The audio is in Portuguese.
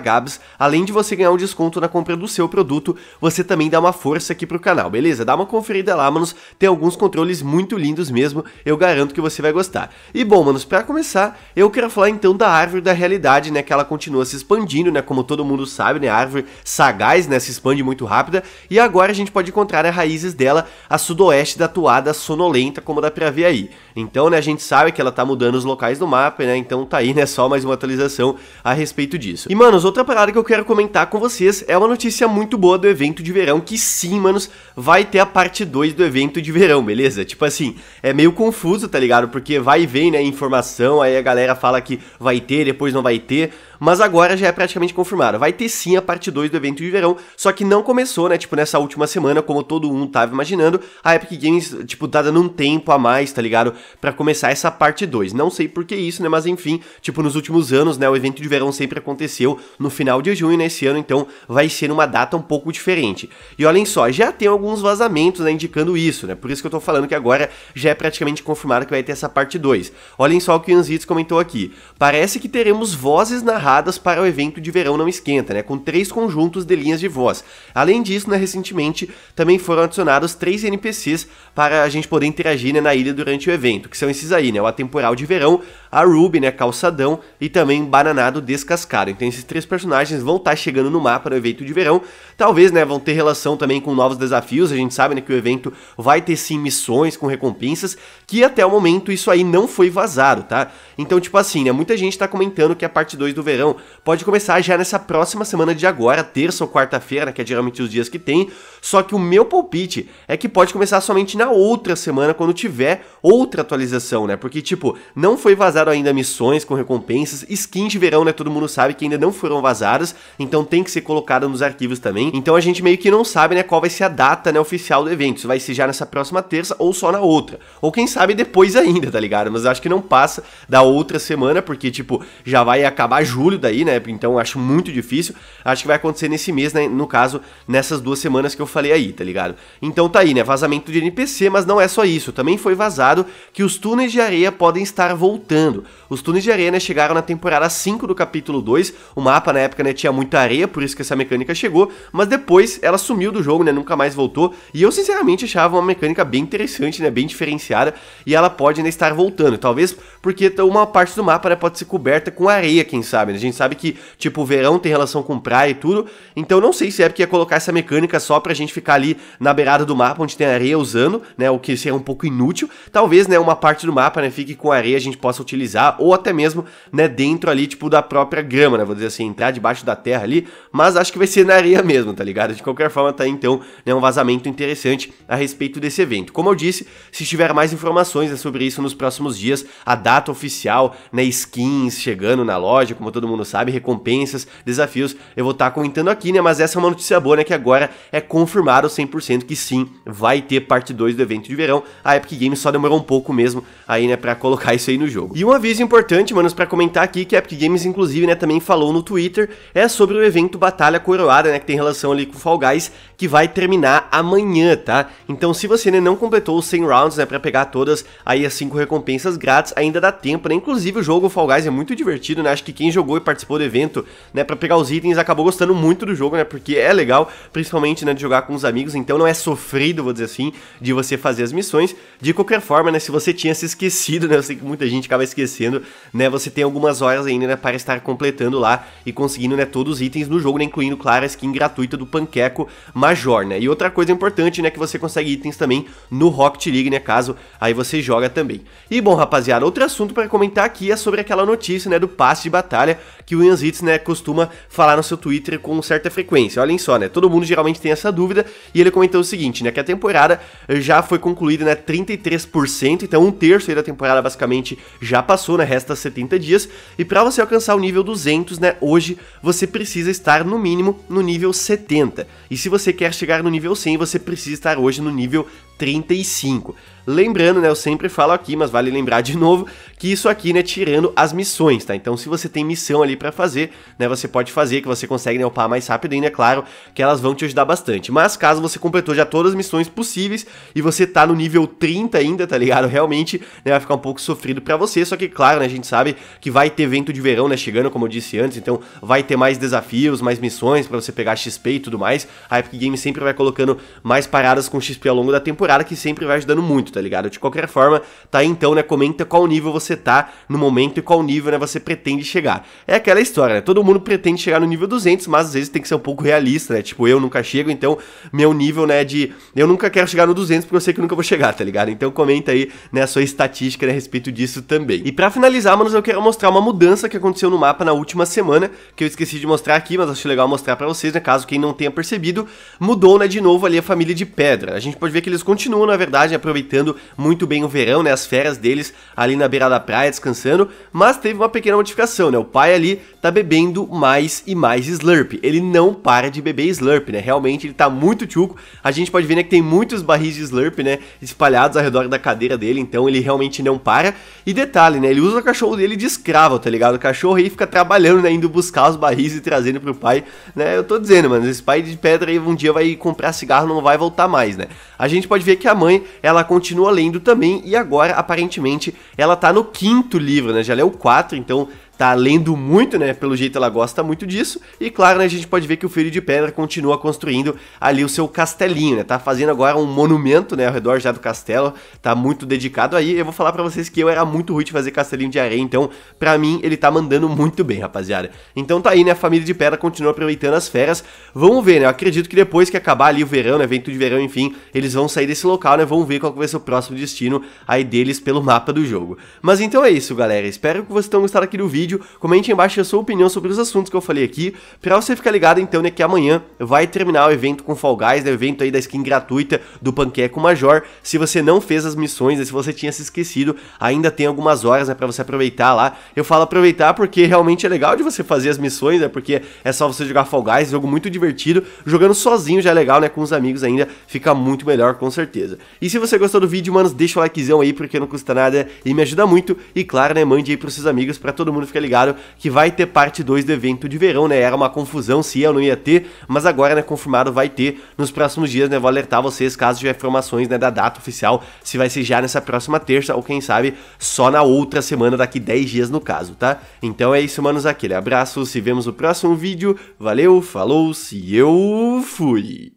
Gabs, além de você ganhar um desconto na compra do seu produto, você também dá uma força aqui pro canal, beleza? Dá uma conferida lá, manos, tem alguns controles muito lindos mesmo, eu garanto que você vai gostar. E bom, manos, para começar, eu quero falar então da árvore da realidade, né, que ela continua se expandindo, né, como todo mundo sabe, né, a árvore sagaz, né, se expande muito rápida, e agora a gente pode encontrar as né, raízes dela a sudoeste da toada sonolenta, como dá pra ver aí. Então, né, a gente sabe que ela tá mudando os locais do mapa, né, então tá aí, né, só mais uma atualização a respeito disso. E, manos, outra parada que eu quero comentar com vocês é uma notícia muito boa do evento de verão, que sim, manos, vai ter a parte 2 do evento de verão, beleza? Tipo assim, é meio confuso, tá ligado? Porque vai e vem, né, informação, aí a galera fala que vai ter, depois não vai ter, mas agora já é praticamente confirmado, Vai ter sim a parte 2 do evento de verão, só que não começou, né? Tipo, nessa última semana, como todo mundo tava imaginando, a Epic Games, tipo, tá dando um tempo a mais, tá ligado? para começar essa parte 2. Não sei por que isso, né? Mas enfim, tipo, nos últimos anos, né? O evento de verão sempre aconteceu no final de junho, nesse né, ano, então vai ser uma data um pouco diferente. E olhem só, já tem alguns vazamentos, né? Indicando isso, né? Por isso que eu tô falando que agora já é praticamente confirmado que vai ter essa parte 2. Olhem só o que o Anzitz comentou aqui. Parece que teremos vozes narradas para o evento de verão não esquenta, né, com três conjuntos de linhas de voz. Além disso, né, recentemente também foram adicionados três NPCs para a gente poder interagir né, na ilha durante o evento, que são esses aí, né, o Atemporal de Verão, a Ruby, né, Calçadão e também Bananado Descascado. Então esses três personagens vão estar tá chegando no mapa no evento de verão, talvez, né, vão ter relação também com novos desafios, a gente sabe, né, que o evento vai ter sim missões com recompensas, que até o momento isso aí não foi vazado, tá? Então, tipo assim, né, muita gente tá comentando que a parte 2 do verão Brasileirão pode começar já nessa próxima semana de agora, terça ou quarta-feira, que é geralmente os dias que tem. Só que o meu palpite é que pode começar somente na outra semana, quando tiver outra atualização, né? Porque, tipo, não foi vazado ainda missões com recompensas, skins de verão, né? Todo mundo sabe que ainda não foram vazadas, então tem que ser colocada nos arquivos também. Então a gente meio que não sabe, né, qual vai ser a data, né, oficial do evento. Se vai ser já nessa próxima terça ou só na outra. Ou quem sabe depois ainda, tá ligado? Mas acho que não passa da outra semana, porque, tipo, já vai acabar julho julho daí, né? Então acho muito difícil. Acho que vai acontecer nesse mês, né? No caso, nessas duas semanas que eu falei aí, tá ligado? Então tá aí, né? Vazamento de NPC, mas não é só isso. Também foi vazado que os túneis de areia podem estar voltando. Os túneis de areia, né, chegaram na temporada 5 do capítulo 2. O mapa na época, né, tinha muita areia, por isso que essa mecânica chegou, mas depois ela sumiu do jogo, né? Nunca mais voltou. E eu sinceramente achava uma mecânica bem interessante, né? Bem diferenciada. E ela pode né, estar voltando. Talvez porque uma parte do mapa né, pode ser coberta com areia, quem sabe, né? A gente sabe que, tipo, o verão tem relação com praia e tudo, então não sei se é porque ia colocar essa mecânica só pra gente ficar ali na beirada do mapa, onde tem areia usando, né, o que seria um pouco inútil. Talvez, né, uma parte do mapa, né, fique com areia, a gente possa utilizar, ou até mesmo, né, dentro ali, tipo, da própria grama, né, vou dizer assim, entrar debaixo da terra ali, mas acho que vai ser na areia mesmo, tá ligado? De qualquer forma, tá aí, então, né, um vazamento interessante a respeito desse evento. Como eu disse, se tiver mais informações né, sobre isso nos próximos dias, a data oficial, né, skins chegando na loja, como todo todo mundo sabe, recompensas, desafios, eu vou estar tá comentando aqui, né? Mas essa é uma notícia boa, né? Que agora é confirmado 100% que sim, vai ter parte 2 do evento de verão. A Epic Games só demorou um pouco mesmo aí, né, pra colocar isso aí no jogo. E um aviso importante, manos, pra comentar aqui, que a Epic Games, inclusive, né, também falou no Twitter, é sobre o evento Batalha Coroada, né, que tem relação ali com Fall Guys, que vai terminar amanhã, tá? Então, se você né, não completou os 100 rounds, né, pra pegar todas aí as 5 recompensas grátis, ainda dá tempo, né? Inclusive, o jogo Fall Guys é muito divertido, né? Acho que quem jogou jogou e participou do evento, né, para pegar os itens, acabou gostando muito do jogo, né, porque é legal, principalmente, né, de jogar com os amigos, então não é sofrido, vou dizer assim, de você fazer as missões. De qualquer forma, né, se você tinha se esquecido, né, eu sei que muita gente acaba esquecendo, né, você tem algumas horas ainda, né, para estar completando lá e conseguindo, né, todos os itens no jogo, né, incluindo, claro, a skin gratuita do Panqueco Major, né. E outra coisa importante, né, que você consegue itens também no Rocket League, né, caso aí você joga também. E bom, rapaziada, outro assunto para comentar aqui é sobre aquela notícia, né, do passe de batalha que o Ian Zitz né, costuma falar no seu Twitter com certa frequência. Olhem só, né, todo mundo geralmente tem essa dúvida e ele comentou o seguinte, né, que a temporada já foi concluída, né, 33%, então um terço aí da temporada basicamente já passou, né, resta 70 dias e para você alcançar o nível 200, né, hoje você precisa estar no mínimo no nível 70 e se você quer chegar no nível 100, você precisa estar hoje no nível 35. Lembrando, né, eu sempre falo aqui, mas vale lembrar de novo, que isso aqui, né, tirando as missões, tá? Então, se você tem missão ali para fazer, né, você pode fazer, que você consegue né, upar mais rápido ainda, é claro, que elas vão te ajudar bastante. Mas caso você completou já todas as missões possíveis e você tá no nível 30 ainda, tá ligado? Realmente, né, vai ficar um pouco sofrido para você, só que claro, né, a gente sabe que vai ter vento de verão, né, chegando, como eu disse antes, então vai ter mais desafios, mais missões para você pegar XP e tudo mais. A Epic Games sempre vai colocando mais paradas com XP ao longo da temporada temporada que sempre vai ajudando muito, tá ligado? De qualquer forma, tá aí então, né? Comenta qual nível você tá no momento e qual nível, né? Você pretende chegar. É aquela história, né? Todo mundo pretende chegar no nível 200, mas às vezes tem que ser um pouco realista, né? Tipo, eu nunca chego, então meu nível, né? De. Eu nunca quero chegar no 200 porque eu sei que nunca vou chegar, tá ligado? Então comenta aí, né? A sua estatística né, a respeito disso também. E para finalizar, manos, eu quero mostrar uma mudança que aconteceu no mapa na última semana, que eu esqueci de mostrar aqui, mas acho legal mostrar para vocês, né? Caso quem não tenha percebido, mudou, né? De novo ali a família de pedra. A gente pode ver que eles continuam continuam, na verdade, aproveitando muito bem o verão, né, as férias deles ali na beira da praia, descansando, mas teve uma pequena modificação, né, o pai ali tá bebendo mais e mais Slurp, ele não para de beber Slurp, né, realmente ele tá muito chuco, a gente pode ver, né, que tem muitos barris de Slurp, né, espalhados ao redor da cadeira dele, então ele realmente não para, e detalhe, né, ele usa o cachorro dele de escravo, tá ligado, o cachorro aí fica trabalhando, né, indo buscar os barris e trazendo pro pai, né, eu tô dizendo, mano, esse pai de pedra aí um dia vai comprar cigarro não vai voltar mais, né, a gente pode pode ver que a mãe, ela continua lendo também e agora aparentemente ela tá no quinto livro, né? Já leu quatro, então tá lendo muito, né? Pelo jeito ela gosta muito disso. E claro, né, a gente pode ver que o Filho de Pedra continua construindo ali o seu castelinho, né? Tá fazendo agora um monumento, né, ao redor já do castelo, tá muito dedicado aí. Eu vou falar para vocês que eu era muito ruim de fazer castelinho de areia, então para mim ele tá mandando muito bem, rapaziada. Então tá aí, né, a família de Pedra continua aproveitando as férias. Vamos ver, né? Eu acredito que depois que acabar ali o verão, né, evento de verão, enfim, eles vão sair desse local, né? Vão ver qual vai ser o próximo destino aí deles pelo mapa do jogo. Mas então é isso, galera. Espero que vocês tenham gostado aqui do vídeo vídeo, comente aí embaixo a sua opinião sobre os assuntos que eu falei aqui, pra você ficar ligado então, né, que amanhã vai terminar o evento com Fall Guys, né, o evento aí da skin gratuita do Panqueco Major, se você não fez as missões, né, se você tinha se esquecido, ainda tem algumas horas, né, pra você aproveitar lá, eu falo aproveitar porque realmente é legal de você fazer as missões, né, porque é só você jogar Fall Guys, jogo muito divertido, jogando sozinho já é legal, né, com os amigos ainda, fica muito melhor com certeza. E se você gostou do vídeo, manos, deixa o likezão aí, porque não custa nada e me ajuda muito, e claro, né, mande aí pros seus amigos pra todo mundo ficar fica ligado que vai ter parte 2 do evento de verão, né? Era uma confusão se ia ou não ia ter, mas agora, né, confirmado vai ter nos próximos dias, né? Vou alertar vocês caso tiver informações, né, da data oficial, se vai ser já nessa próxima terça ou quem sabe só na outra semana, daqui 10 dias no caso, tá? Então é isso, manos, aquele abraço, se vemos no próximo vídeo, valeu, falou, se eu fui!